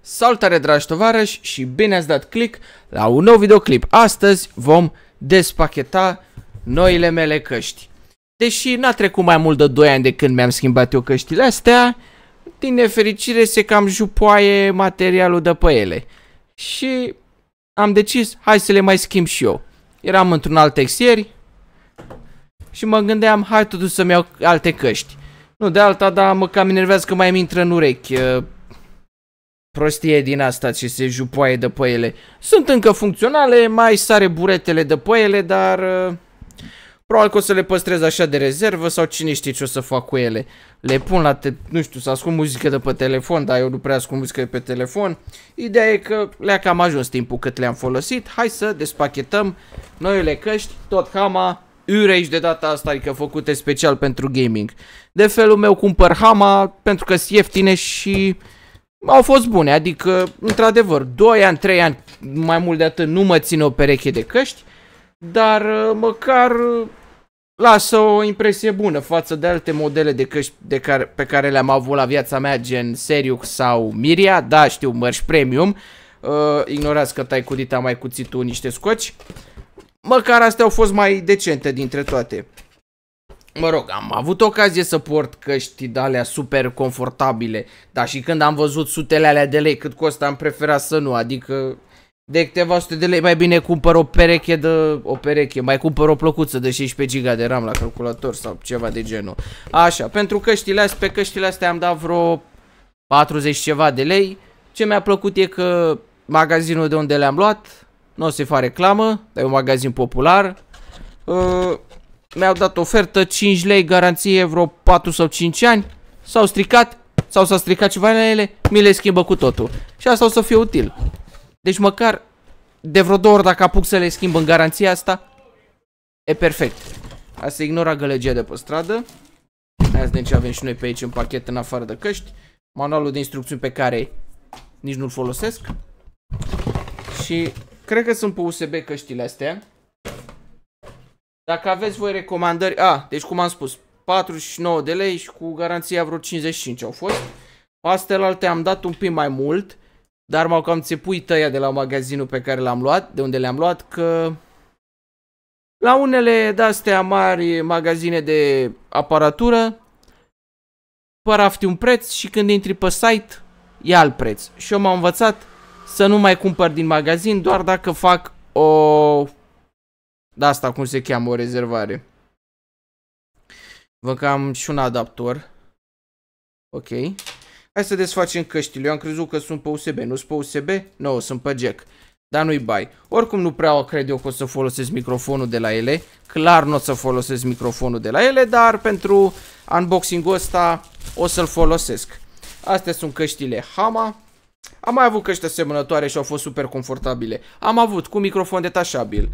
Salutare dragi tovarăși și bine ați dat click la un nou videoclip. Astăzi vom despacheta noile mele căști. Deși n-a trecut mai mult de 2 ani de când mi-am schimbat eu căștile astea, din nefericire se cam jupoaie materialul de pe ele. Și am decis, hai să le mai schimb și eu. Eram într-un alt texier și mă gândeam, hai totuși să-mi iau alte căști. Nu de alta, dar mă cam enervează că mai mi intră în urechi uh, prostie din asta ce se jupoaie de pe ele. Sunt încă funcționale, mai sare buretele de pe ele, dar... Uh, probabil că o să le păstrez așa de rezervă sau cine știe ce o să fac cu ele. Le pun la, te nu știu, să ascund muzică de pe telefon, dar eu nu prea ascund muzică de pe telefon. Ideea e că le-a cam ajuns timpul cât le-am folosit. Hai să despachetăm noile căști, tot hama, urești de data asta, adică făcute special pentru gaming. De felul meu cumpăr Hama pentru că sunt ieftine și au fost bune, adică, într-adevăr, 2 ani, 3 ani, mai mult de atât, nu mă ține o pereche de căști, dar uh, măcar uh, lasă o impresie bună față de alte modele de căști de care, pe care le-am avut la viața mea, gen Seriux sau Miria, da, știu, mărși premium, uh, ignorați că tai cu dita mai cuțit tu niște scoci, măcar astea au fost mai decente dintre toate. Mă rog, am avut ocazie să port căști de alea super confortabile, dar și când am văzut sutele alea de lei cât costă, am preferat să nu, adică de câteva sute de lei mai bine cumpăr o pereche de... o pereche, mai cumpăr o plăcuță de 16 giga de RAM la calculator sau ceva de genul. Așa, pentru căștile astea, pe căștile astea am dat vreo 40 ceva de lei. Ce mi-a plăcut e că magazinul de unde le-am luat, nu o să-i fac reclamă, dar e un magazin popular. Uh, mi-au dat ofertă 5 lei, garanție vreo 4 sau 5 ani, s-au stricat sau s-a stricat ceva la ele, mi le schimbă cu totul. Și asta o să fie util. Deci măcar de vreo două ori dacă apuc să le schimb în garanția asta, e perfect. Asta ignora gălăgia de pe stradă. Azi de ce avem și noi pe aici în pachet în afară de căști. Manualul de instrucțiuni pe care nici nu-l folosesc. Și cred că sunt pe USB căștile astea. Dacă aveți voi recomandări... A, deci cum am spus, 49 de lei și cu garanția vreo 55 au fost. Astelalte am dat un pic mai mult, dar m-au cam țepuit tăia de la magazinul pe care l-am luat, de unde le-am luat, că... La unele de-astea mari magazine de aparatură, parafti un preț și când intri pe site, e alt preț. Și eu m-am învățat să nu mai cumpăr din magazin doar dacă fac o de da, asta cum se cheamă o rezervare. Văd că am și un adaptor. Ok. Hai să desfacem căștile. Eu am crezut că sunt pe USB. Nu sunt pe USB? Nu, no, sunt pe jack. Dar nu-i bai. Oricum nu prea cred eu că o să folosesc microfonul de la ele. Clar nu o să folosesc microfonul de la ele, dar pentru unboxing-ul ăsta o să-l folosesc. Astea sunt căștile Hama. Am mai avut căști asemănătoare și au fost super confortabile. Am avut cu microfon detașabil,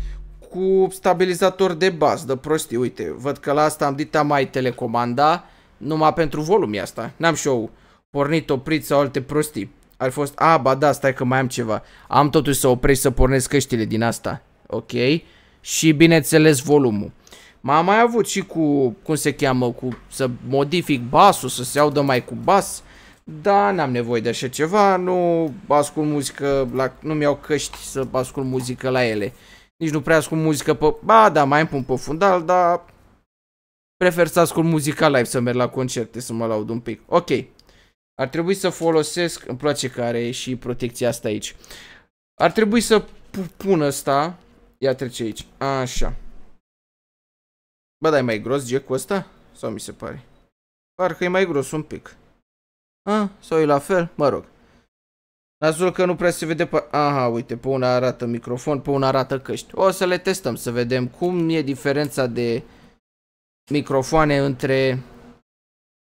cu stabilizator de bază, de prostii. Uite, văd că la asta am dita mai telecomanda, numai pentru volumul asta. N-am și eu pornit, oprit sau alte prostii. Ar fost, a, ba da, stai că mai am ceva. Am totuși să opresc să pornesc căștile din asta. Ok? Și bineînțeles volumul. M-am mai avut și cu, cum se cheamă, cu să modific basul, să se audă mai cu bas. Da, n-am nevoie de așa ceva, nu ascult muzică, la, nu mi-au căști să ascult muzică la ele. Nici nu prea ascult muzică pe... Ba, da, mai îmi pun pe fundal, dar... Prefer să ascult muzica live, să merg la concerte, să mă laud un pic. Ok. Ar trebui să folosesc... Îmi place că are și protecția asta aici. Ar trebui să pun asta. Ia trece aici. Așa. Bă, dar e mai gros jack-ul ăsta? Sau mi se pare? Parcă e mai gros un pic. A, sau e la fel? Mă rog. Nazul că nu prea se vede pe... Aha, uite, pe una arată microfon, pe una arată căști. O să le testăm să vedem cum e diferența de microfoane între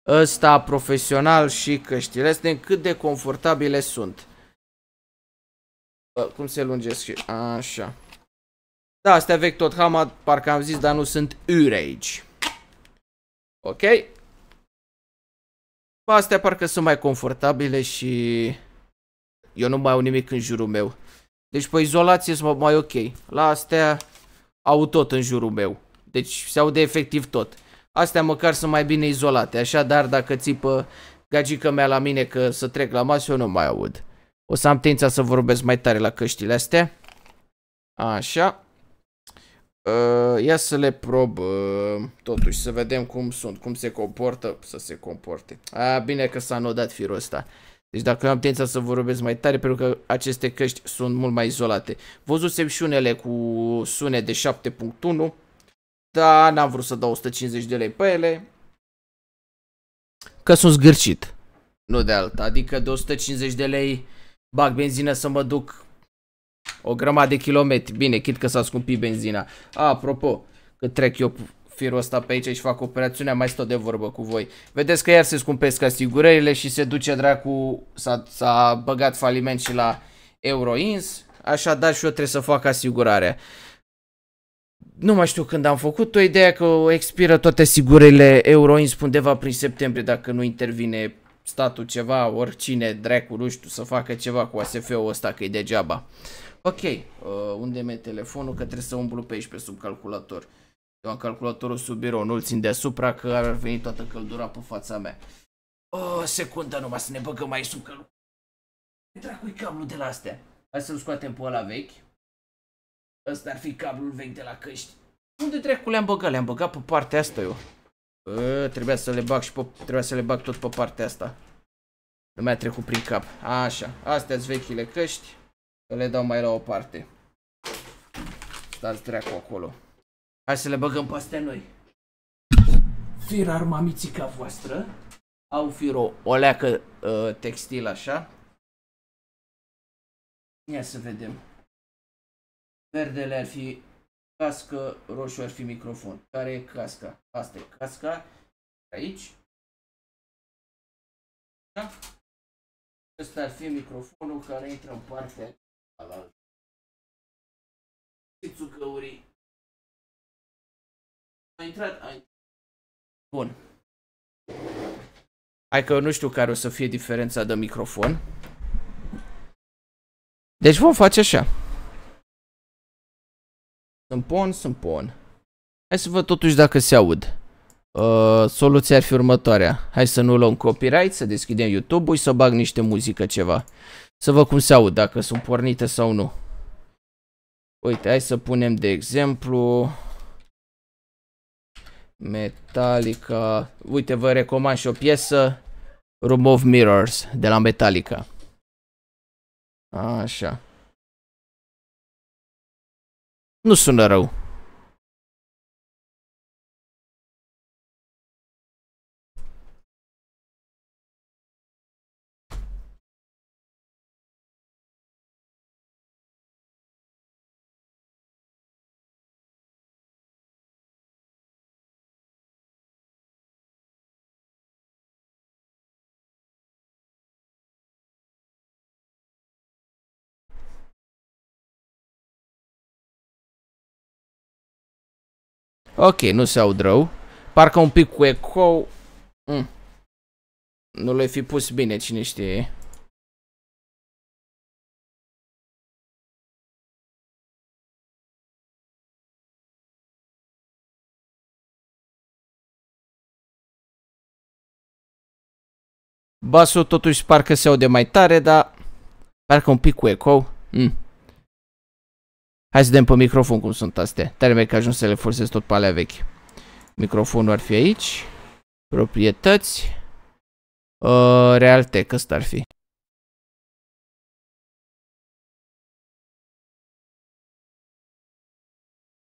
ăsta profesional și căștile astea, cât de confortabile sunt. Cum se lungesc și... Așa. Da, astea vechi tot hama, parcă am zis, dar nu sunt urage. Ok? Astea parcă sunt mai confortabile și eu nu mai au nimic în jurul meu. Deci pe izolație sunt mai ok. La astea au tot în jurul meu. Deci se aude efectiv tot. Astea măcar sunt mai bine izolate. Așa, dar dacă țipă gagica mea la mine că să trec la masă, eu nu mai aud. O să am tendința să vorbesc mai tare la căștile astea. Așa. Uh, ia să le prob uh, totuși, să vedem cum sunt, cum se comportă, să se comporte. Ah, bine că s-a nodat firul ăsta. Deci dacă am tendința să vorbesc mai tare, pentru că aceste căști sunt mult mai izolate. Văzusem și unele cu sune de 7.1, dar n-am vrut să dau 150 de lei pe ele, că sunt zgârcit. Nu de alta, adică de 150 de lei bag benzină să mă duc o grămadă de kilometri. Bine, chit că s-a scumpit benzina. A, apropo, că trec eu firul ăsta pe aici și fac operațiunea, mai stau de vorbă cu voi. Vedeți că iar se scumpesc asigurările și se duce dracu, s-a băgat faliment și la Euroins, așadar și eu trebuie să fac asigurarea. Nu mai știu când am făcut o idee că expiră toate asigurările Euroins undeva prin septembrie dacă nu intervine statul ceva, oricine, dracu, nu știu, să facă ceva cu ASF-ul ăsta că e degeaba. Ok, uh, unde mi-e telefonul că trebuie să umblu pe aici pe sub calculator. Eu am calculatorul sub birou, nu-l țin deasupra că ar veni toată căldura pe fața mea. O secundă numai să ne băgăm mai sub căldura. Dracu-i cablul de la astea. Hai să-l scoatem pe ăla vechi. Ăsta ar fi cablul vechi de la căști. Unde dracu le-am băgat? Le-am băgat pe partea asta eu. Bă, trebuia să le bag și pe, trebuia să le bag tot pe partea asta. Nu mi-a trecut prin cap. Așa, astea sunt vechile căști. Le dau mai la o parte. Stați dracu acolo. Hai să le băgăm pe noi. Fir armamițica voastră. Au fir o, o leacă uh, textil așa. Ia să vedem. Verdele ar fi cască, roșu ar fi microfon. Care e casca? Asta e casca. Aici. Da? Asta ar fi microfonul care intră în partea alaltă. Găurii a intrat, a intrat. Bun. Hai că nu știu care o să fie diferența de microfon. Deci vom face așa. Sunt pon, sunt pon. Hai să văd totuși dacă se aud. Uh, soluția ar fi următoarea. Hai să nu luăm copyright, să deschidem YouTube-ul și să bag niște muzică ceva. Să văd cum se aud, dacă sunt pornite sau nu. Uite, hai să punem de exemplu... Metallica. Uite, vă recomand și o piesă. Remove Mirrors de la Metallica. Așa. Nu sună rău. Ok, nu se aud rău. Parcă un pic cu eco. Mm. Nu le fi pus bine, cine știe. Basul totuși parcă se aude mai tare, dar parcă un pic cu eco. Mm. Hai să dăm pe microfon cum sunt astea. Tare mai că ajuns să le folosesc tot pe alea vechi. Microfonul ar fi aici. Proprietăți. Uh, Realtec ăsta ar fi.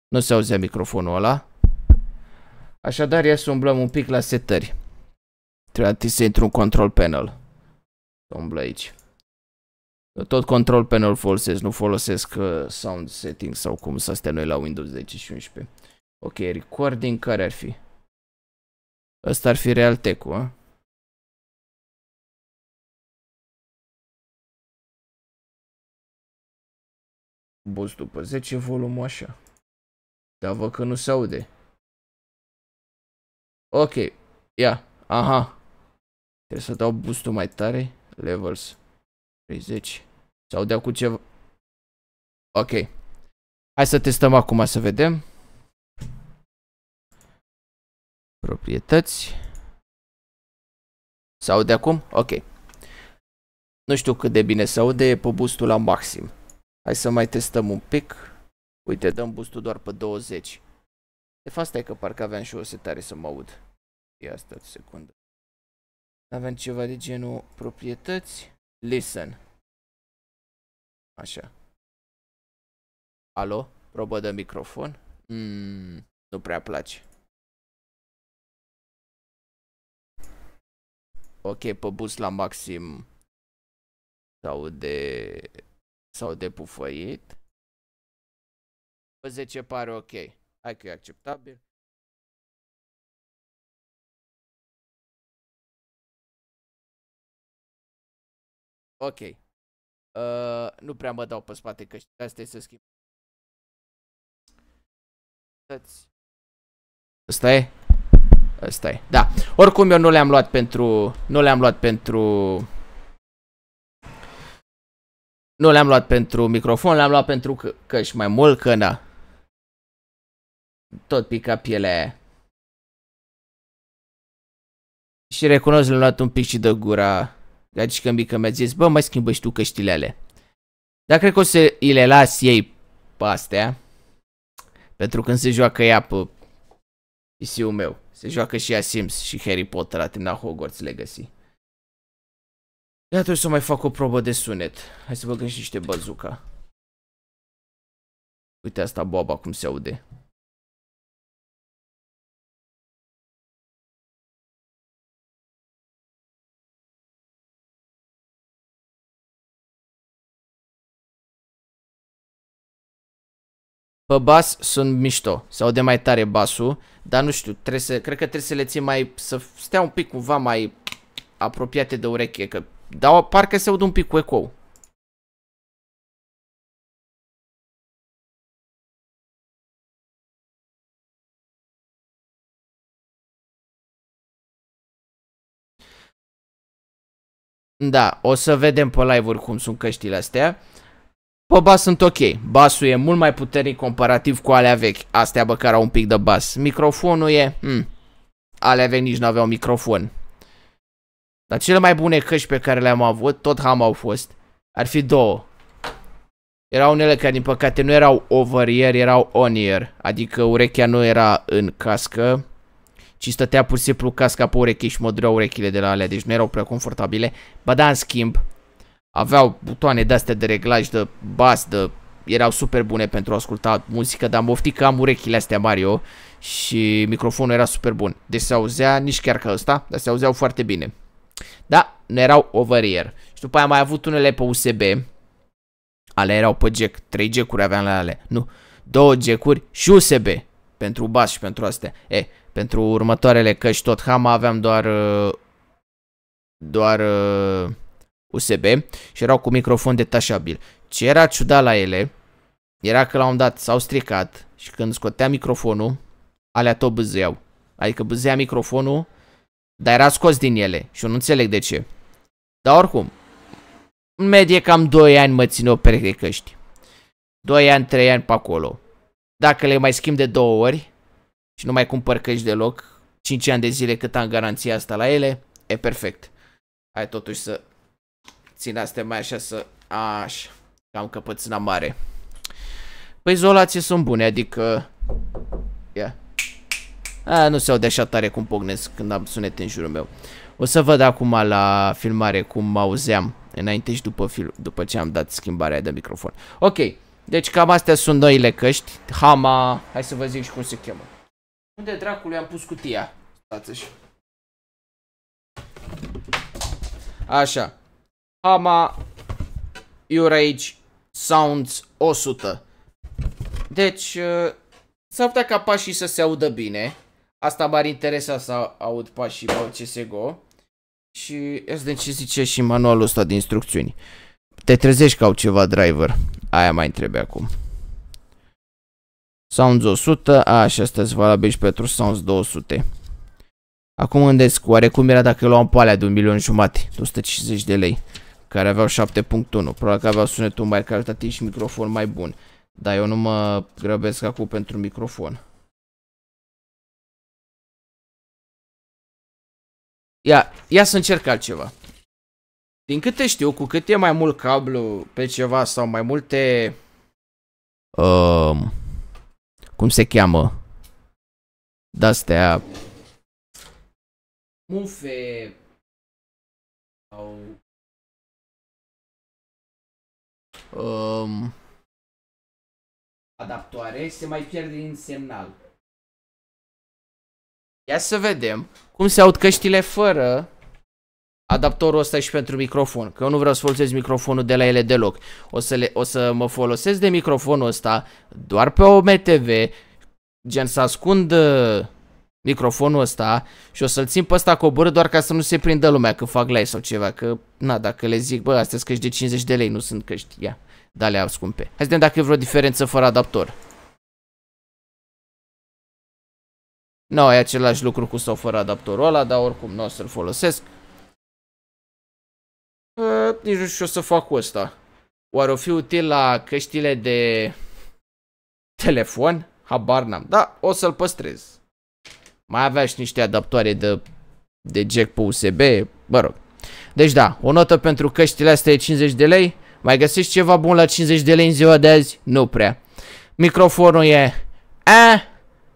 Nu se auzea microfonul ăla. Așadar, ia să umblăm un pic la setări. Trebuie să intru în control panel. Umblă aici. Tot control panel folosesc, nu folosesc uh, sound settings sau cum să stea noi la Windows 10 și 11. Ok, recording care ar fi? Ăsta ar fi Realtek-ul, a? Boss după 10 volum așa. Dar văd că nu se aude. Ok, ia, yeah. aha. Trebuie să dau boost mai tare. Levels 30. Sau de cu ceva... Ok. Hai să testăm acum să vedem. Proprietăți. sau aude acum? Ok. Nu știu cât de bine se aude, e pe boost la maxim. Hai să mai testăm un pic. Uite, dăm boost doar pe 20. De fapt, stai că parcă aveam și o setare să mă aud. Ia stați secundă. Avem ceva de genul proprietăți. Listen. Așa. Alo? Probă de microfon? Mm, nu prea place. Ok, pe bus la maxim sau de sau de pufăit. Pe 10 pare ok. Hai că e acceptabil. Ok. Uh, nu prea mă dau pe spate că asta e să schimb. Asta e? Asta e. Da. Oricum eu nu le-am luat pentru nu le-am luat pentru nu le-am luat pentru microfon, le-am luat pentru că și mai mult că na. Tot pica pielea aia. Și recunosc, le-am luat un pic și de gura Gagici că mică mi-a zis, bă, mai schimbă și tu căștile alea. Dar cred că o să îi le las ei pe astea. Pentru când se joacă ea pe pc meu. Se joacă și ea Sims și Harry Potter, atimna Hogwarts Legacy. Iată trebuie să mai fac o probă de sunet. Hai să băgăm și niște bazuca. Uite asta boaba cum se aude. pe bas sunt mișto sau de mai tare basul, dar nu știu, trebuie să, cred că trebuie să le ții mai, să stea un pic cumva mai apropiate de ureche, că dar parcă se aud un pic cu -ul. Da, o să vedem pe live-uri cum sunt căștile astea. Pe bas sunt ok, basul e mult mai puternic comparativ cu alea vechi, astea bă care au un pic de bas. Microfonul e... Hmm. Alea vechi nici nu aveau microfon. Dar cele mai bune căști pe care le-am avut, tot ham au fost, ar fi două. Erau unele care din păcate nu erau over-ear, erau on-ear, adică urechea nu era în cască, ci stătea pur și simplu casca pe ureche și mă urechile de la alea, deci nu erau prea confortabile. Ba da, în schimb, aveau butoane de-astea de reglaj, de bas, de... erau super bune pentru a asculta muzică, dar oftit că am urechile astea Mario și microfonul era super bun. Deci se auzea nici chiar ca ăsta, dar se auzeau foarte bine. Da, nu erau over ear. Și după aia am mai avut unele pe USB, ale erau pe jack, 3 jack-uri aveam la ale, nu, 2 jack-uri și USB pentru bas și pentru astea. E, pentru următoarele căști tot Hama aveam doar uh, doar uh, USB și erau cu microfon detașabil. Ce era ciudat la ele era că la un dat s-au stricat și când scotea microfonul, alea tot bâzâiau. Adică bâzea microfonul, dar era scos din ele și eu nu înțeleg de ce. Dar oricum, în medie cam 2 ani mă țin o pereche de căști. 2 ani, 3 ani pe acolo. Dacă le mai schimb de două ori și nu mai cumpăr căști deloc, 5 ani de zile cât am garanția asta la ele, e perfect. Hai totuși să Țin astea mai așa să... Așa. Cam căpățâna mare. Păi izolații sunt bune, adică... Ia. Yeah. A, nu se aude așa tare cum pognesc când am sunet în jurul meu. O să văd acum la filmare cum auzeam înainte și după, film, după ce am dat schimbarea de microfon. Ok, deci cam astea sunt noile căști. Hama, hai să vă zic și cum se cheamă. Unde dracului am pus cutia? stați Așa. Hama Urage Sounds 100. Deci, uh, s-ar putea ca pașii să se audă bine. Asta m-ar interesa să aud pașii pe CSGO. Și ia să ce zice și manualul ăsta de instrucțiuni. Te trezești ca au ceva driver. Aia mai trebuie acum. Sounds 100, a, și asta sunt valabil și pentru Sounds 200. Acum îndesc, oare cum era dacă luam pe alea de un milion jumate, 250 de lei care aveau 7.1. Probabil că aveau sunetul mai calitativ și microfon mai bun. Dar eu nu mă grăbesc acum pentru microfon. Ia, ia să încerc altceva. Din câte știu, cu cât e mai mult cablu pe ceva sau mai multe... Um, cum se cheamă? D-astea... Mufe... Sau... um, adaptoare, se mai pierde din semnal. Ia să vedem cum se aud căștile fără adaptorul ăsta și pentru microfon, că eu nu vreau să folosesc microfonul de la ele deloc. O să, le, o să mă folosesc de microfonul ăsta doar pe o MTV. gen să ascund uh, microfonul ăsta și o să-l țin pe ăsta coborât doar ca să nu se prindă lumea când fac live sau ceva, că na, dacă le zic, bă, astea sunt căști de 50 de lei, nu sunt căști, ia, de-alea scumpe. Hai să vedem dacă e vreo diferență fără adaptor. Nu, no, e același lucru cu sau fără adaptorul ăla, dar oricum nu o să-l folosesc. Uh, nici nu știu ce o să fac cu ăsta. Oare o fi util la căștile de telefon? Habar n-am, da, o să-l păstrez. Mai avea și niște adaptoare de, de jack pe USB, mă rog. Deci da, o notă pentru căștile astea e 50 de lei. Mai găsești ceva bun la 50 de lei în ziua de azi? Nu prea. Microfonul e A,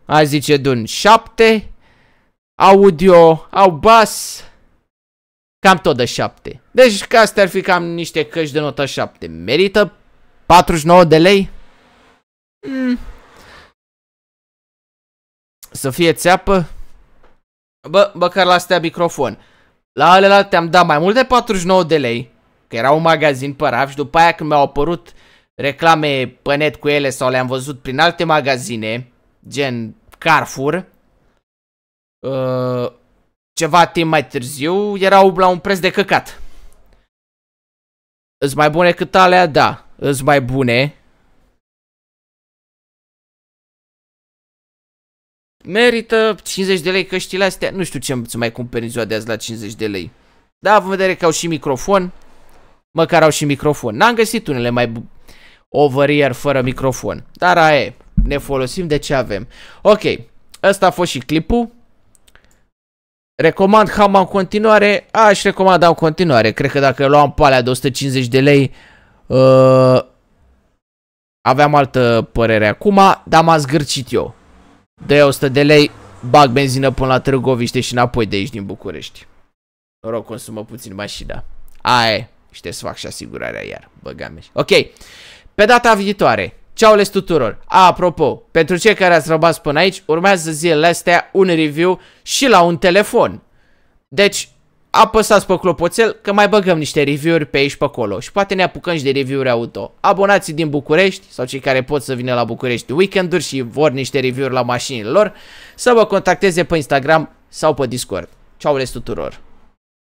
a zice Dun 7, audio, au bas, cam tot de 7. Deci ca astea ar fi cam niște căști de notă 7. Merită 49 de lei? Mm. Să fie țeapă? Bă, măcar la astea microfon. La alea te-am dat mai mult de 49 de lei, că era un magazin pe raf și după aia când mi-au apărut reclame pe net cu ele sau le-am văzut prin alte magazine, gen Carrefour, uh, ceva timp mai târziu, erau la un preț de căcat. Îs mai bune cât alea? Da. Îs mai bune. merită 50 de lei căștile astea, nu știu ce să mai cumperi în ziua de azi la 50 de lei. Da, având vedere că au și microfon, măcar au și microfon. N-am găsit unele mai over ear fără microfon, dar aia ne folosim de ce avem. Ok, ăsta a fost și clipul. Recomand Hama în continuare, aș recomanda în continuare. Cred că dacă luam palea de 150 de lei, uh, aveam altă părere acum, dar m-a zgârcit eu de de lei, bag benzină până la Târgoviște și înapoi de aici din București. Noroc, consumă puțin mașina. Aia Și te fac și asigurarea iar. Băgame. Ok. Pe data viitoare. Ceau les tuturor! A, apropo, pentru cei care ați rămas până aici, urmează zilele astea un review și la un telefon. Deci, apăsați pe clopoțel că mai băgăm niște review-uri pe aici pe acolo și poate ne apucăm și de review-uri auto. Abonații din București sau cei care pot să vină la București weekend-uri și vor niște review-uri la mașinile lor să vă contacteze pe Instagram sau pe Discord. Ceau les tuturor!